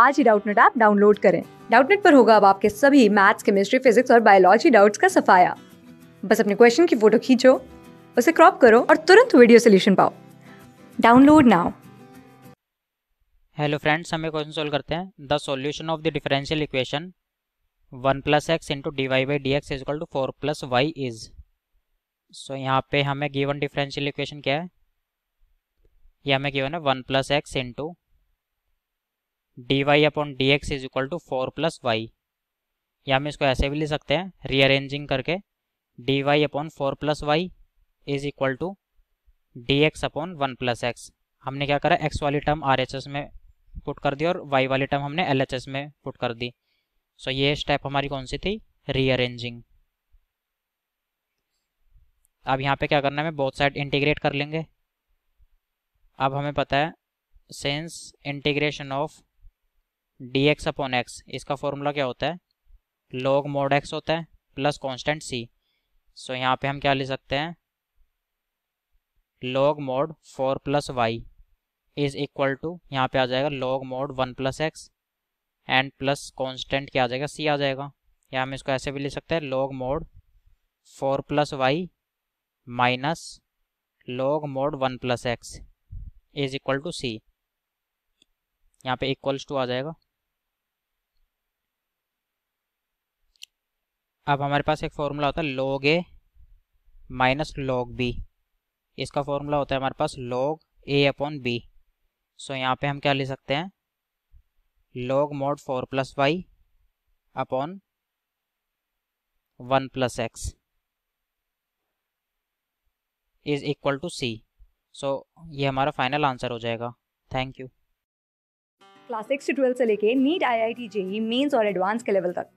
आज ही Doubtnut app download करें डाउटनेट पर होगा अब आपके सभी मैथ्स केमिस्ट्री फिजिक्स और बायोलॉजी डाउट्स का सफाया बस अपने क्वेश्चन की फोटो खींचो उसे क्रॉप करो और तुरंत वीडियो सोल्यूशन पाओ डाउनलोड नाउ हेलो फ्रेंड्स हमें क्वेश्चन सोल्व करते हैं the solution of the differential equation one plus x into d y by d x is equal to four plus y is so यहाँ पे हमें गिवन डिफरेंशियल इक्वेशन क्या है ये हमें गिवन है one plus x into d y upon d x is equal to four plus y या हम इसको ऐसे भी ले सकते हैं रीअरेंजिंग करके d y upon four plus y is equal to d x upon one plus x हमने क्या करा एक्स वाली टर्म आर एच एस में पुट कर दी और वाई वाली टर्म हमने एल एच एस में पुट कर दी सो ये स्टेप हमारी कौन सी थी रीअरेंजिंग अब यहाँ पे क्या करना है बोथ साइड इंटीग्रेट कर लेंगे अब हमें पता है since integration of d x upon x इसका फॉर्मूला क्या होता है लॉग मोड एक्स होता है प्लस कांस्टेंट सी सो यहाँ पे हम क्या ले सकते हैं log mod four plus y is equal to यहाँ पे आ जाएगा log mod one plus x and plus constant क्या आ जाएगा सी आ जाएगा या हम इसको ऐसे भी ले सकते हैं log mod four plus y minus log mod one plus x is equal to c यहाँ पे इक्वल्स टू आ जाएगा अब हमारे पास एक फॉर्मूला होता है log a minus log b इसका फॉर्मूला होता है हमारे पास log a upon b so यहाँ पे हम क्या ले सकते हैं log mod four plus y upon one plus x is equal to c so ये हमारा फाइनल आंसर हो जाएगा थैंक यू क्लास सिक्स से लेके NEET I I T JEE mains और एडवांस के लेवल तक